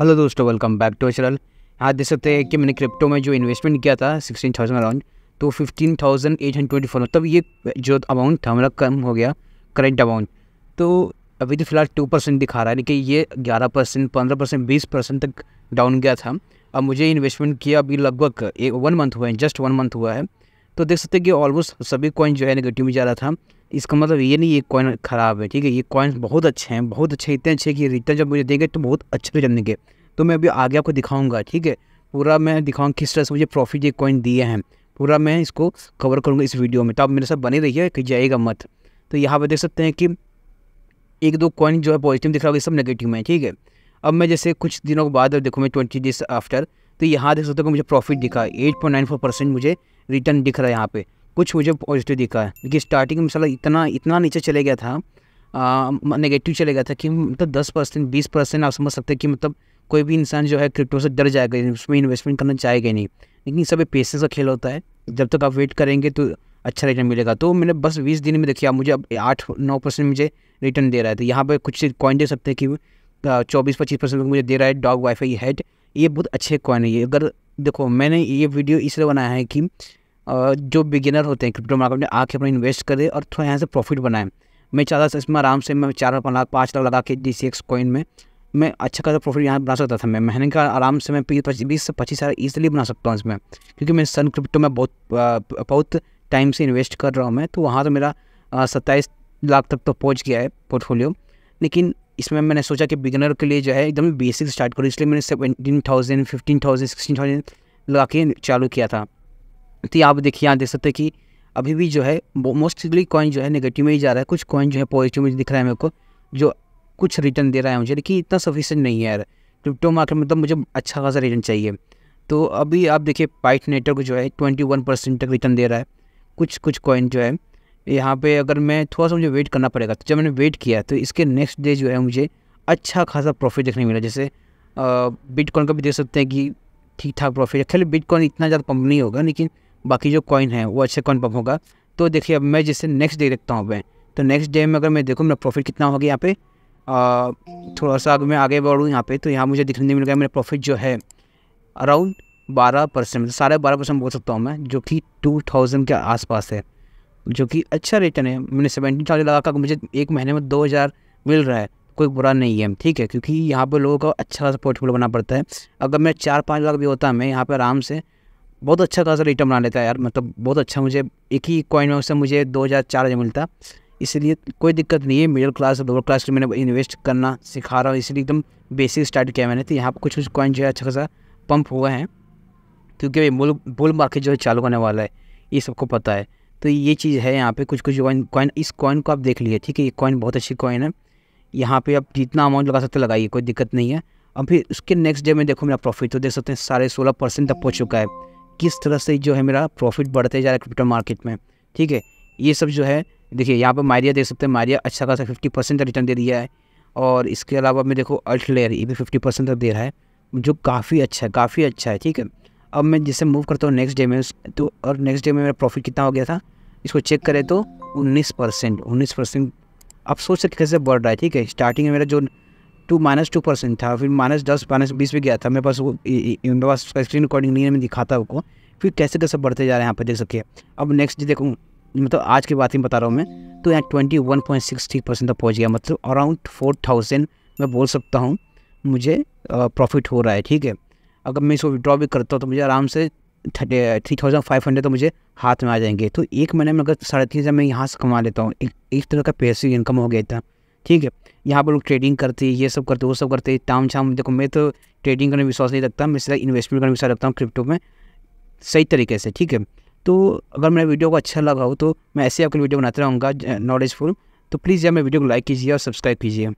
hello दोस्तों welcome back to अचरल आज देख सकते हैं कि मैंने क्रिप्टो में जो इन्वेस्टमेंट किया था सिक्सटीन थाउजेंड अराउंड तो fifteen thousand eight hundred twenty four तब ये जो अमाउंट था हमारा मतलब कम हो गया करेंट अमाउंट तो अभी तो फिलहाल टू परसेंट दिखा रहा है लेकिन ये ग्यारह परसेंट पंद्रह परसेंट बीस परसेंट तक डाउन गया था अब मुझे इन्वेस्टमेंट किया अभी लगभग एक वन मंथ हुआ है जस्ट वन मंथ हुआ है तो देख सकते हैं कि ऑलमोस्ट सभी कॉइन जो है नेगेटिव में जा रहा था इसका मतलब ये नहीं ये कॉइन ख़राब है ठीक है ये कॉइन्स बहुत अच्छे हैं बहुत अच्छे इतने अच्छे कि रिटर्न जब मुझे देंगे तो बहुत अच्छे रिटर्न देंगे तो मैं अभी आगे आपको दिखाऊंगा ठीक है पूरा मैं दिखाऊंगा किस तरह से मुझे प्रॉफिट ये कॉइन दिए हैं पूरा मैं इसको कवर करूँगा इस वीडियो में तो आप मेरे साथ बने रहिए कि जाएगा मत तो यहाँ पर देख सकते हैं कि एक दो कॉइन जो है पॉजिटिव दिख रहा होगा सब नेगेटिव में ठीक है अब मैं जैसे कुछ दिनों के बाद देखूँ मैं ट्वेंटी डेज आफ्टर तो यहाँ देख सकते हो मुझे प्रॉफिट दिखा eight point nine four percent मुझे रिटर्न दिख रहा है यहाँ पे कुछ मुझे पॉजिटिव दिखा है क्योंकि स्टार्टिंग में मसाला इतना इतना नीचे चले गया था नेगेटिव चले गया था कि मतलब दस परसेंट बीस परसेंट आप समझ सकते हैं कि मतलब कोई भी इंसान जो है क्रिप्टो से डर जाएगा उसमें इन्वेस्टमेंट करना चाहेगा नहीं लेकिन सब पेशेंस का खेल होता है जब तक आप वेट करेंगे तो अच्छा रिटर्न मिलेगा तो मैंने बस बीस दिन में देखिए मुझे अब आठ नौ परसेंट मुझे रिटर्न दे रहा है तो यहाँ पर कुछ कॉइन दे सकते हैं कि चौबीस पच्चीस परसेंट मुझे दे रहा है डॉग वाईफाई हेड ये बहुत अच्छे कॉइन है ये अगर देखो मैंने ये वीडियो इसलिए बनाया है कि जो बिगिनर होते हैं क्रिप्टो मार्केट में आके अपना इन्वेस्ट करें और थोड़ा यहाँ से प्रॉफिट बनाएं मैं चाहता था इसमें आराम से मैं चार पाँच लाख पाँच लाख लगा के डी सी एक्स कॉइन में मैं अच्छा खासा प्रॉफिट यहाँ बना सकता था मैं महीने का आराम से मैं बीस से पच्चीस हज़ार ईजिली बना सकता हूँ इसमें क्योंकि मैं सन क्रिप्टो में बहुत बहुत टाइम से इन्वेस्ट कर रहा हूँ मैं तो वहाँ तो मेरा सत्ताईस लाख तक तो पहुँच गया है पोर्टफोलियो लेकिन इसमें मैंने सोचा कि बिगनर के लिए जो है एकदम बेसिक स्टार्ट करूँ इसलिए मैंने seventeen thousand fifteen thousand sixteen thousand लगा के चालू किया था तो आप देखिए यहाँ देख सकते हैं कि अभी भी जो है मोस्टली कॉइन जो है नेगेटिव में ही जा रहा है कुछ कॉइन जो है पॉजिटिव में दिख रहा है मेरे को जो कुछ रिटर्न दे रहा है मुझे लेकिन इतना सफिशेंट नहीं है यार क्रिप्टो मार्केट में मतलब मुझे अच्छा खासा रिटर्न चाहिए तो अभी आप देखिए पाइट नेटवर्क जो है ट्वेंटी वन परसेंट तक रिटर्न दे रहा है कुछ कुछ कॉइन जो है यहाँ पे अगर मैं थोड़ा सा मुझे वेट करना पड़ेगा तो जब मैंने वेट किया तो इसके नेक्स्ट डे जो है मुझे अच्छा खासा प्रॉफिट देखने मिला जैसे बिटकॉइन का भी देख सकते हैं कि ठीक ठाक प्रॉफिट है खाली बिटकॉइन इतना ज़्यादा पंप नहीं होगा लेकिन बाकी जो कॉइन है वो अच्छे कॉइन पम्प होगा तो देखिए अब मैं जैसे नेक्स्ट डे देखता हूँ मैं तो नेक्स्ट डे में अगर मैं देखूँ मेरा प्रॉफिट कितना होगा यहाँ पे थोड़ा सा अगर मैं आगे बढ़ूँ यहाँ पे तो यहाँ मुझे दिखने मिल गया मेरा प्रॉफिट जो है अराउंड बारह परसेंट मतलब साढ़े बारह परसेंट बोल सकता हूँ मैं जो कि टू थाउजेंड के आसपास है जो कि अच्छा रिटर्न है मैंने सेवेंटीन थाउजेंड लगा कर मुझे एक महीने में दो हज़ार मिल रहा है कोई बुरा नहीं है ठीक है क्योंकि यहाँ पर लोगों को अच्छा खासा पोर्टफोलियो बना पड़ता है अगर मैं चार पाँच लाख भी होता है मैं यहाँ पर आराम से बहुत अच्छा खासा रिटर्न बना लेता है यार मतलब बहुत अच्छा मुझे एक ही कॉइन में उससे मुझे दो हज़ार चार हज़ार मिलता इसलिए कोई दिक्कत नहीं है मिडिल क्लास और लोअर क्लास में मैंने इन्वेस्ट करना सिखा रहा हूँ इसलिए एकदम बेसिक स्टार्ट किया मैंने तो यहाँ पर कुछ कुछ कॉइन जो है अच्छा खासा पंप हुए हैं क्योंकि बुल बुल मार्केट जो है चालू होने वाला है ये सबको पता है तो ये चीज़ है यहाँ पे कुछ कुछ कॉइन कॉइन इस कॉइन को आप देख लीजिए ठीक है ये कॉइन बहुत अच्छी कॉइन है यहाँ पे आप जितना अमाउंट लगा सकते लगाइए कोई दिक्कत नहीं है अब फिर उसके नेक्स्ट डे में देखो मेरा प्रॉफिट तो देख सकते हैं साढ़े सोलह परसेंट तक पहुँच चुका है किस तरह से जो है मेरा प्रॉफिट बढ़ते जा रहा है क्रिप्टो मार्केट में ठीक है ये सब जो है देखिए यहाँ पर मारिया देख सकते हैं मारिया अच्छा खासा फिफ्टी परसेंट रिटर्न दे दिया है और इसके अलावा मैं देखो अल्ट लेयर ये भी फिफ्टी परसेंट तक दे रहा है जो काफ़ी अच्छा है काफ़ी अच्छा है ठीक है अब मैं जैसे मूव करता हूँ नेक्स्ट डे में तो और नेक्स्ट डे में मेरा प्रॉफिट कितना हो गया था इसको चेक करें तो उन्नीस परसेंट उन्नीस परसेंट आप सोच सकते कैसे बढ़ रहा है ठीक है स्टार्टिंग में मेरा जो टू माइनस टू परसेंट था फिर माइनस दस माइनस बीस भी गया था मेरे पास वो मेरे पास स्क्रीन रिकॉर्डिंग नहीं है मैं दिखाता आपको फिर कैसे कैसे बढ़ते जा रहे हैं यहाँ पर देख सकिए अब नेक्स्ट देखो मतलब आज की बात ही बता रहा हूँ मैं तो यहाँ twenty one point six three percent तक पहुँच गया मतलब अराउंड फोर थाउजेंड मैं बोल सकता हूँ मुझे प्रॉफिट हो रहा है ठीक है अगर मैं इसको विड्रॉ भी करता हूँ तो मुझे आराम से थ्री थाउजेंड फाइव हंड्रेड तो मुझे हाथ में आ जाएंगे तो एक महीने में अगर साढ़े तीन हज़ार मैं यहाँ से कमा लेता हूँ एक, एक तरह का पैसिव इनकम हो गया था ठीक है यहाँ पर लोग ट्रेडिंग करते ये सब करते वो सब करते टाम छाम देखो मैं तो ट्रेडिंग करने में विश्वास नहीं रखता मैं सिर्फ इन्वेस्टमेंट करने विश्वास रखता हूँ क्रिप्टो में सही तरीके से ठीक है तो अगर मेरा वीडियो को अच्छा लगा हो तो मैं ऐसे आपके वीडियो बनाते रहूँगा नॉलेजफुल तो प्लीज़ यार मेरे वीडियो को लाइक कीजिए और सब्सक्राइब कीजिए